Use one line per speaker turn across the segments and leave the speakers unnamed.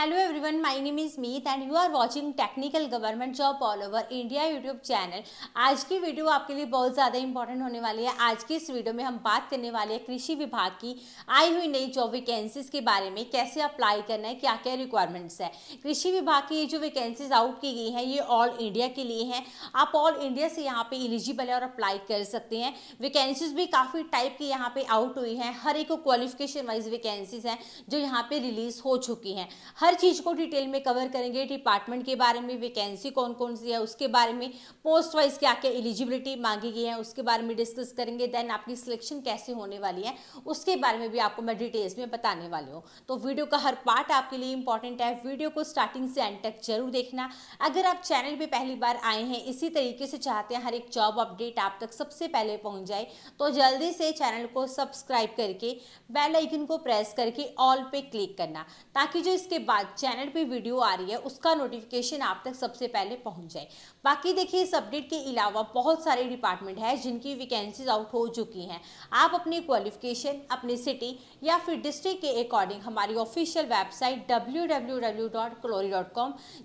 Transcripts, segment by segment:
hello everyone my name is Meet and you are watching technical government job all over India YouTube channel आज की video आपके लिए बहुत ज़्यादा इंपॉर्टेंट होने वाली है आज की इस वीडियो में हम बात करने वाले हैं कृषि विभाग की आई हुई नई जॉब वैकेंसीज के बारे में कैसे अप्लाई करना है क्या क्या रिक्वायरमेंट्स है कृषि विभाग की ये जो वैकेंसीज आउट की गई हैं ये ऑल इंडिया के लिए हैं आप ऑल इंडिया से यहाँ पर एलिजिबल है और अप्लाई कर सकते हैं वैकेंसीज भी काफ़ी टाइप की यहाँ पर आउट हुई हैं हर एक क्वालिफिकेशन वाइज वैकेंसीज हैं जो यहाँ पर रिलीज हो चुकी हैं हर चीज़ को डिटेल में कवर करेंगे डिपार्टमेंट के बारे में वैकेंसी कौन कौन सी है उसके बारे में पोस्ट वाइज क्या क्या एलिजिबिलिटी मांगी गई है उसके बारे में डिस्कस करेंगे देन आपकी सिलेक्शन कैसे होने वाली है उसके बारे में भी आपको मैं डिटेल्स में बताने वाली हूँ तो वीडियो का हर पार्ट आपके लिए इंपॉर्टेंट है वीडियो को स्टार्टिंग से एंड तक जरूर देखना अगर आप चैनल पर पहली बार आए हैं इसी तरीके से चाहते हैं हर एक जॉब अपडेट आप तक सबसे पहले पहुँच जाए तो जल्दी से चैनल को सब्सक्राइब करके बेल आइकन को प्रेस करके ऑल पे क्लिक करना ताकि जो इसके बाद बाद चैनल पे वीडियो आ रही है उसका नोटिफिकेशन आप तक सबसे पहले पहुंच जाए बाकी देखिए इस अपडेट के अलावा बहुत सारे डिपार्टमेंट हैं जिनकी वैकेंसीज आउट हो चुकी हैं आप अपनी क्वालिफिकेशन अपनी सिटी या फिर डिस्ट्रिक्ट के अकॉर्डिंग हमारी ऑफिशियल वेबसाइट डब्ल्यू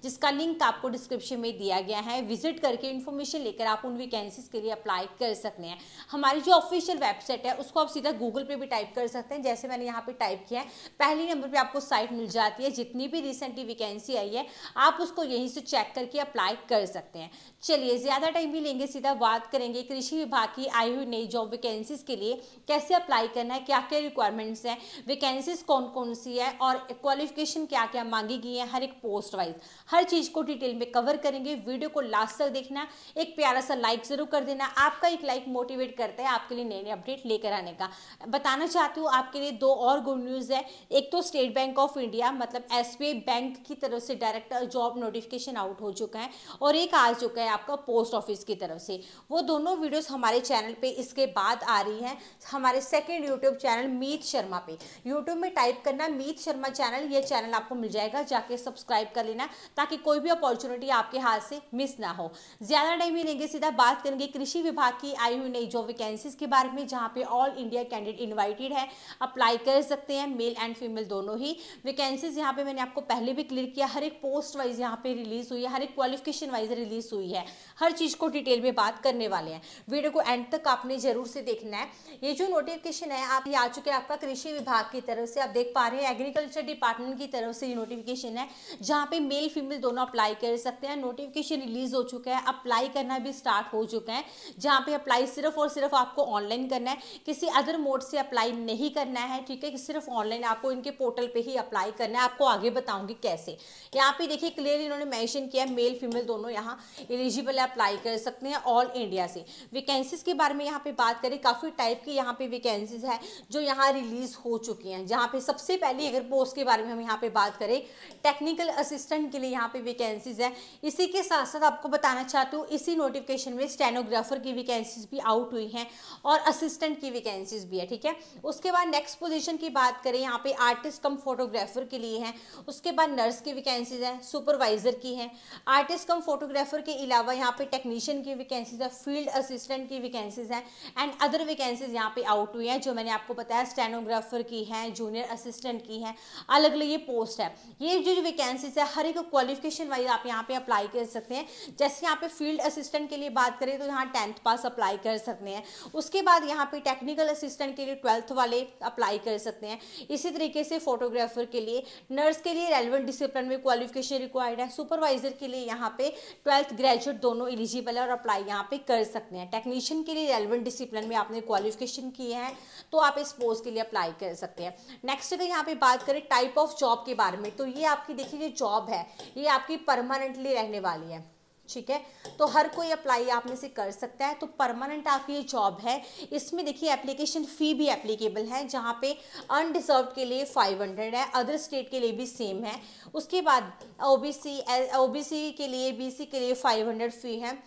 जिसका लिंक आपको डिस्क्रिप्शन में दिया गया है विजिट करके इन्फॉर्मेशन लेकर आप उन वैकेंसीज के लिए अप्लाई कर सकते हैं हमारी जो ऑफिशियल वेबसाइट है उसको आप सीधा गूगल पर भी टाइप कर सकते हैं जैसे मैंने यहाँ पे टाइप किया है पहले नंबर पर आपको साइट मिल जाती है जितनी जितनी भी रिसेंटली वैकेंसी आई है आप उसको यहीं से चेक करके अप्लाई कर सकते हैं चलिए ज़्यादा टाइम भी लेंगे सीधा बात करेंगे कृषि विभाग की आई हुई नई जॉब वैकेंसीज़ के लिए कैसे अप्लाई करना है क्या क्या रिक्वायरमेंट्स हैं वैकेंसीज कौन कौन सी है और क्वालिफिकेशन क्या क्या मांगी गई है हर एक पोस्ट वाइज हर चीज़ को डिटेल में कवर करेंगे वीडियो को लास्ट तक देखना एक प्यारा सा लाइक ज़रूर कर देना आपका एक लाइक मोटिवेट करता है आपके लिए नए नए अपडेट लेकर आने का बताना चाहती हूँ आपके लिए दो और गुड न्यूज़ है एक तो स्टेट बैंक ऑफ इंडिया मतलब एस एसबीआई बैंक की तरफ से डायरेक्ट जॉब नोटिफिकेशन आउट हो चुका है और एक आ चुका है आपका पोस्ट ऑफिस की तरफ से वो दोनों वीडियोस हमारे चैनल पे इसके बाद आ रही हैं हमारे second YouTube channel Meet Sharma पे यूट्यूब में टाइप करना मीत शर्मा चैनल ये चैनल आपको मिल जाएगा जाके सब्सक्राइब कर लेना ताकि कोई भी अपॉर्चुनिटी आपके हाथ से मिस ना हो ज़्यादा टाइम ही लेंगे सीधा बात करेंगे कृषि विभाग की आई हुई नई जॉब वैकेंसीज के बारे में जहाँ पे ऑल इंडिया कैंडिडेट इन्वाइटेड है अप्लाई कर सकते हैं मेल एंड फीमेल दोनों ही वैकेंसीज यहाँ पे मैंने मैंने आपको पहले भी क्लियर किया हर एक पोस्ट वाइज यहाँ पे रिलीज हुई है हर एक क्वालिफिकेशन वाइज रिलीज हुई है हर चीज़ को डिटेल में बात करने वाले हैं वीडियो को एंड तक आपने जरूर से देखना है ये जो नोटिफिकेशन है आप ये आ चुके हैं आपका कृषि विभाग की तरफ से आप देख पा रहे हैं एग्रीकल्चर डिपार्टमेंट की तरफ से ये नोटिफिकेशन है जहाँ पे मेल फीमेल दोनों अप्लाई कर सकते हैं नोटिफिकेशन रिलीज हो चुका है अप्लाई करना भी स्टार्ट हो चुका है जहाँ पे अप्लाई सिर्फ और सिर्फ आपको ऑनलाइन करना है किसी अदर मोड से अप्लाई नहीं करना है ठीक है सिर्फ ऑनलाइन आपको इनके पोर्टल पर ही अप्लाई करना है आपको आगे बताऊंगी कैसे यहाँ पे देखिए क्लियरली इन्होंने मेंशन किया मेल फीमेल दोनों यहाँ एलिजिबल अप्लाई कर सकते हैं ऑल इंडिया से वैकेंसीज के बारे में यहाँ पे बात करें काफ़ी टाइप की यहाँ पे वैकेंसीज है जो यहाँ रिलीज हो चुकी हैं जहाँ पे सबसे पहले अगर पोस्ट के बारे में हम यहाँ पे बात करें टेक्निकल असिस्टेंट के लिए यहाँ पे वैकेंसीज है इसी के साथ साथ आपको बताना चाहती हूँ इसी नोटिफिकेशन में स्टेनोग्राफर की वैकेंसीज भी आउट हुई हैं और असिस्टेंट की वैकेंसीज भी है ठीक है उसके बाद नेक्स्ट पोजिशन की बात करें यहाँ पे आर्टिस्ट कम फोटोग्राफर के लिए हैं उसके बाद नर्स की वैकेंसीज़ हैं सुपरवाइज़र की हैं आर्टिस्ट कम फोटोग्राफर के अलावा यहाँ पे टेक्नीशियन की वैकेंसीज़ है फील्ड असिस्टेंट की वैकेंसीज़ हैं एंड अदर वैकेंसीज़ यहाँ पे आउट हुई हैं जो मैंने आपको बताया स्टेनोग्राफर की हैं जूनियर असिस्टेंट की हैं अलग अलग ये पोस्ट है ये जो वैकेंसीज़ है हर एक क्वालिफिकेशन वाइज आप यहाँ पर अप्लाई कर सकते हैं जैसे यहाँ पे फील्ड असिस्टेंट के लिए बात करें तो यहाँ टेंथ पास अप्लाई कर सकते हैं उसके बाद यहाँ पर टेक्निकल असिस्टेंट के लिए ट्वेल्थ वाले अप्लाई कर सकते हैं इसी तरीके से फोटोग्राफर के लिए नर्स के लिए रेलिवेंट डिसिप्लिन में क्वालिफिकेशन रिक्वायर्ड है सुपरवाइजर के लिए यहाँ पे ट्वेल्थ ग्रेजुएट दोनों एलिजिबल है और अप्लाई यहाँ पे कर सकते हैं टेक्नीशियन के लिए रेलिवेंट डिसिप्लिन में आपने क्वालिफिकेशन किए हैं तो आप इस पोस्ट के लिए अप्लाई कर सकते हैं नेक्स्ट अगर यहाँ पे बात करें टाइप ऑफ जॉब के बारे में तो ये आपकी देखिए जॉब है ये आपकी परमानेंटली रहने वाली है ठीक है तो हर कोई अप्लाई आप में से कर सकता है तो परमानेंट आपकी ये जॉब है इसमें देखिए एप्लीकेशन फ़ी भी एप्लीकेबल है जहाँ पे अनडिजर्व के लिए 500 है अदर स्टेट के लिए भी सेम है उसके बाद ओबीसी ओबीसी के लिए बीसी के लिए 500 फी है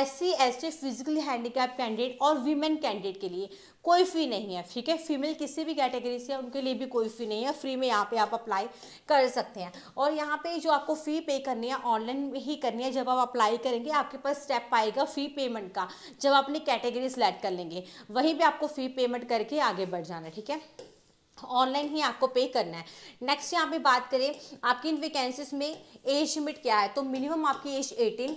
S C S T physically handicap candidate और वीमेन कैंडिडेट के लिए कोई फ़ी नहीं है ठीक है फीमेल किसी भी कैटेगरी से उनके लिए भी कोई फ़ी नहीं है फ्री में यहाँ पे आप अप्लाई कर सकते हैं और यहाँ पे जो आपको फ़ी पे करनी है ऑनलाइन ही करनी है जब आप अप्लाई करेंगे आपके पास स्टेप आएगा फ़ी पेमेंट का जब आप अपनी कैटेगरी सेलेक्ट कर लेंगे वहीं पर आपको फ़ी पेमेंट करके आगे बढ़ जाना है ठीक है ऑनलाइन ही आपको पे करना है नेक्स्ट यहाँ पे बात करें आपकी इन वैकेंसीज में एज लिमिट क्या है तो मिनिमम आपकी एज 18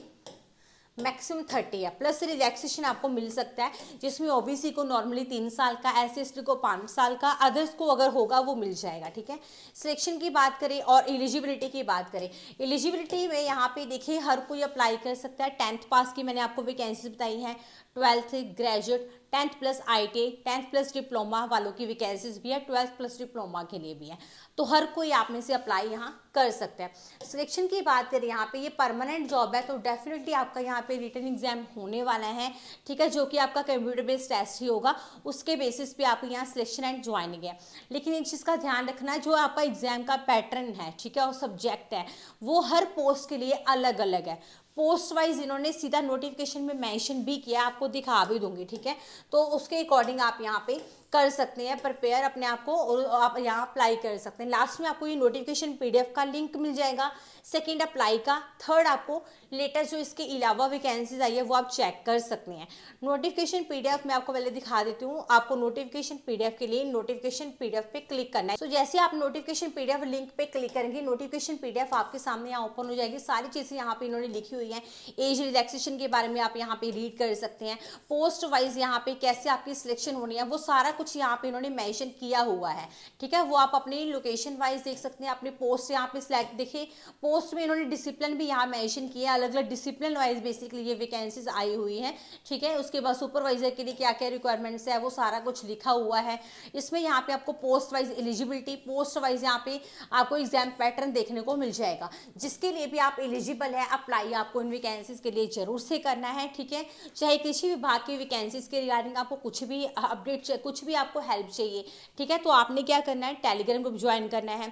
मैक्सिमम थर्टी है प्लस रिलैक्सेशन आपको मिल सकता है जिसमें ओबीसी को नॉर्मली तीन साल का एस को पाँच साल का अदर्स को अगर होगा वो मिल जाएगा ठीक है सिलेक्शन की बात करें और एलिजिबिलिटी की बात करें एलिजिबिलिटी में यहाँ पे देखिए हर कोई अप्लाई कर सकता है टेंथ पास की मैंने आपको वैकेंसीज बताई हैं twelfth graduate tenth plus I T tenth plus diploma वालों की वैकेंसीज भी है ट्वेल्थ प्लस डिप्लोमा के लिए भी है तो हर कोई आप में से अप्लाई यहाँ कर सकते हैं सिलेक्शन की बात करें यहाँ पे ये परमानेंट जॉब है तो डेफिनेटली आपका यहाँ पे रिटर्न एग्जाम होने वाला है ठीक है जो कि आपका कंप्यूटर बेस्ड टेस्ट ही होगा उसके बेसिस पे आपको यहाँ सिलेक्शन एंड ज्वाइनिंग है लेकिन एक चीज़ का ध्यान रखना जो आपका एग्जाम का पैटर्न है ठीक है और सब्जेक्ट है वो हर पोस्ट के लिए अलग अलग है पोस्ट वाइज इन्होंने सीधा नोटिफिकेशन में मेंशन भी किया आपको दिखा भी दूंगी ठीक है तो उसके अकॉर्डिंग आप यहाँ पे कर सकते हैं प्रिपेयर अपने आप को और आप यहाँ अप्लाई कर सकते हैं लास्ट में आपको ये नोटिफिकेशन पीडीएफ का लिंक मिल जाएगा सेकेंड अप्लाई का थर्ड आपको लेटेस्ट जो इसके अलावा वैकेंसीज आई है वो आप चेक कर सकते हैं नोटिफिकेशन पीडीएफ मैं आपको पहले दिखा देती हूँ आपको नोटिफिकेशन पीडीएफ के लिए नोटिफिकेशन पीडीएफ पे क्लिक करना है तो so, जैसे आप नोटिफिकेशन पीडीएफ लिंक पे क्लिक करेंगे नोटिफिकेशन पीडीएफ आपके सामने यहाँ ओपन हो जाएगी सारी चीज़ें यहाँ पे इन्होंने लिखी हुई है एज रिलैक्सेशन के बारे में आप यहाँ पे रीड कर सकते हैं पोस्ट वाइज यहाँ पे कैसे आपकी सिलेक्शन होनी है वो सारा सारा कुछ यहाँ पे इन्होंने मेंशन किया हुआ है ठीक है वो आप अपने लोकेशन वाइज देख सकते हैं अपने पोस्ट यहाँ पे सिलेक्ट देखे पोस्ट में इन्होंने डिसिप्लिन भी यहाँ मेंशन किया अलग अलग डिसिप्लिन वाइज बेसिकली ये वैकेंसीज आई हुई है ठीक है उसके बाद सुपरवाइजर के लिए क्या क्या रिक्वायरमेंट्स है वो सारा कुछ लिखा हुआ है इसमें यहाँ पे आपको post wise eligibility post wise यहाँ पे आपको एग्जाम पैटर्न देखने को मिल जाएगा जिसके लिए भी आप एलिजिबल है अप्लाई आपको इन वैकेंसीज के लिए जरूर से करना है ठीक है चाहे कृषि विभाग की वैकेंसीज के रिगार्डिंग आपको कुछ भी अपडेट कुछ भी आपको हेल्प चाहिए ठीक है तो आपने क्या करना है टेलीग्राम ग्रुप ज्वाइन करना है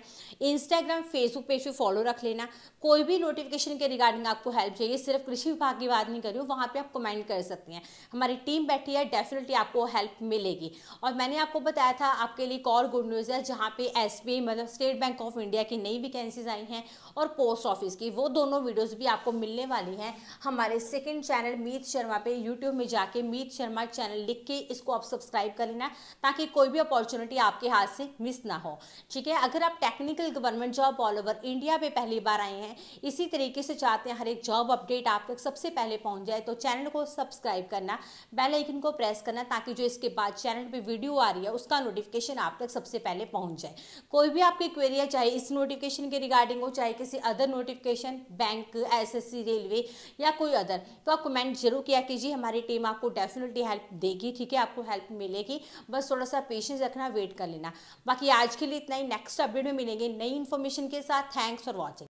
इंस्टाग्राम फेसबुक पेज भी फॉलो रख लेना कोई भी नोटिफिकेशन के रिगार्डिंग आपको हेल्प चाहिए सिर्फ कृषि विभाग की बात नहीं कर रही वहाँ पर आप कमेंट कर सकती हैं हमारी टीम बैठी है डेफिनेटली आपको हेल्प मिलेगी और मैंने आपको बताया था आपके लिए एक और गुड न्यूज़ है जहाँ पे एस मतलब स्टेट बैंक ऑफ इंडिया की नई वैकेंसीज आई हैं और पोस्ट ऑफिस की वो दोनों वीडियोज़ भी आपको मिलने वाली हैं हमारे सेकेंड चैनल मीत शर्मा पे यूट्यूब में जाके मीत शर्मा चैनल लिख के इसको आप सब्सक्राइब कर लेना ताकि कोई भी अपॉर्चुनिटी आपके हाथ से मिस ना हो ठीक है अगर आप technical government job all over India पे पहली बार आए हैं इसी तरीके से चाहते हैं हर एक जॉब अपडेट आप तक सबसे पहले पहुंच जाए तो चैनल को सब्सक्राइब करना बेल आइकन को प्रेस करना ताकि जो इसके बाद चैनल पर वीडियो आ रही है उसका नोटिफिकेशन आप तक सबसे पहले पहुँच जाए कोई भी आपकी क्वेरी है चाहे इस नोटिफिकेशन के रिगार्डिंग हो चाहे किसी other notification banks railway या कोई अदर तो आप कमेंट जरूर किया कीजिए हमारी टीम आपको डेफिनेटली हेल्प देगी ठीक है आपको हेल्प मिलेगी बस थोड़ा सा पेशेंस रखना वेट कर लेना बाकी आज के लिए इतना ही नेक्स्ट अपडेट में मिलेंगे नई इन्फॉर्मेशन के साथ थैंक्स फॉर वॉचिंग